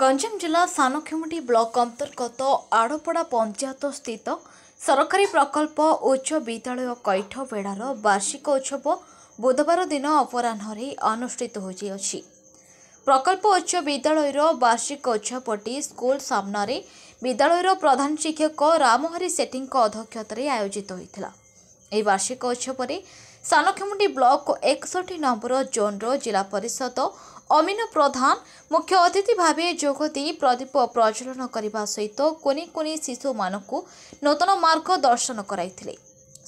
ଗଞ୍ଜାମ ଜିଲ୍ଲା ସାନଖେମୁଣ୍ଡି ବ୍ଲକ ଅନ୍ତର୍ଗତ ଆଡ଼ପଡ଼ା ପଞ୍ଚାୟତ ସ୍ଥିତ ସରକାରୀ ପ୍ରକଳ୍ପ ଉଚ୍ଚ ବିଦ୍ୟାଳୟ କୈଠ ବେଡ଼ାର ବାର୍ଷିକ ଉତ୍ସବ ବୁଧବାର ଦିନ ଅପରାହ୍ନରେ ଅନୁଷ୍ଠିତ ହୋଇଯାଇଅଛି ପ୍ରକଳ୍ପ ଉଚ୍ଚ ବିଦ୍ୟାଳୟର ବାର୍ଷିକ ଉତ୍ସବଟି ସ୍କୁଲ ସାମ୍ନାରେ ବିଦ୍ୟାଳୟର ପ୍ରଧାନ ଶିକ୍ଷକ ରାମହରି ସେଠୀଙ୍କ ଅଧ୍ୟକ୍ଷତାରେ ଆୟୋଜିତ ହୋଇଥିଲା ଏହି ବାର୍ଷିକ ଉତ୍ସବରେ ସାନଖେମୁଣ୍ଡି ବ୍ଲକ ଏକଷଠି ନମ୍ବର ଜୋନ୍ର ଜିଲ୍ଲା ପରିଷଦ ଅମିନ ପ୍ରଧାନ ମୁଖ୍ୟ ଅତିଥି ଭାବେ ଯୋଗ ଦେଇ ପ୍ରଦୀପ ପ୍ରଜ୍ୱଳନ କରିବା ସହିତ କୋନି କୋନି ଶିଶୁମାନଙ୍କୁ ନୂତନ ମାର୍ଗ ଦର୍ଶନ କରାଇଥିଲେ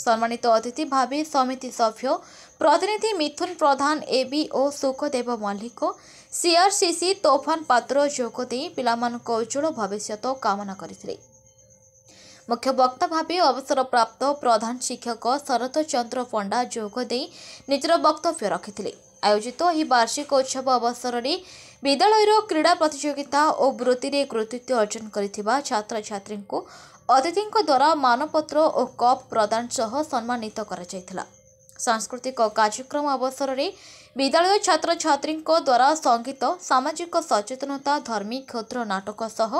ସମ୍ମାନିତ ଅତିଥି ଭାବେ ସମିତି ସଭ୍ୟ ପ୍ରତିନିଧି ମିଥୁନ ପ୍ରଧାନ ଏବି ଓ ସୁଖଦେବ ମଲ୍ଲିକ ସିଆର୍ସିସି ତୋଫାନ ପାତ୍ର ଯୋଗ ଦେଇ ପିଲାମାନଙ୍କ ଉଜ୍ଜଳ ଭବିଷ୍ୟତ କାମନା କରିଥିଲେ ମୁଖ୍ୟ ବକ୍ତା ଭାବେ ଅବସରପ୍ରାପ୍ତ ପ୍ରଧାନ ଶିକ୍ଷକ ଶରତ ଚନ୍ଦ୍ର ପଣ୍ଡା ଯୋଗ ଦେଇ ନିଜର ବକ୍ତବ୍ୟ ରଖିଥିଲେ ଆୟୋଜିତ ଏହି ବାର୍ଷିକ ଉତ୍ସବ ଅବସରରେ ବିଦ୍ୟାଳୟର କ୍ରୀଡ଼ା ପ୍ରତିଯୋଗିତା ଓ ବୃତ୍ତିରେ କୃତିତ୍ୱ ଅର୍ଜନ କରିଥିବା ଛାତ୍ରଛାତ୍ରୀଙ୍କୁ ଅତିଥିଙ୍କ ଦ୍ୱାରା ମାନପତ୍ର ଓ କପ୍ ପ୍ରଦାନ ସହ ସମ୍ମାନିତ କରାଯାଇଥିଲା ସାଂସ୍କୃତିକ କାର୍ଯ୍ୟକ୍ରମ ଅବସରରେ ବିଦ୍ୟାଳୟ ଛାତ୍ରଛାତ୍ରୀଙ୍କ ଦ୍ୱାରା ସଙ୍ଗୀତ ସାମାଜିକ ସଚେତନତା ଧର୍ମୀ କ୍ଷୁଦ୍ର ନାଟକ ସହ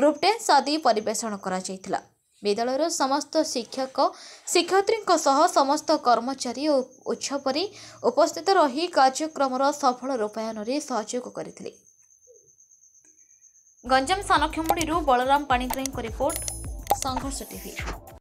ଗ୍ରୁପ୍ ଡ୍ୟାନ୍ସ ଆଦି ପରିବେଷଣ କରାଯାଇଥିଲା ବିଦ୍ୟାଳୟର ସମସ୍ତ ଶିକ୍ଷକ ଶିକ୍ଷୟତ୍ରୀଙ୍କ ସହ ସମସ୍ତ କର୍ମଚାରୀ ଓ ଉତ୍ସବରେ ଉପସ୍ଥିତ ରହି କାର୍ଯ୍ୟକ୍ରମର ସଫଳ ରୂପାୟନରେ ସହଯୋଗ କରିଥିଲେ ଗଞ୍ଜାମ ସାନକ୍ଷମୁଣ୍ଡିରୁ ବଳରାମ ପାଣିଗ୍ରାହୀଙ୍କ ରିପୋର୍ଟ ସଂଘର୍ଷ ଟିଭି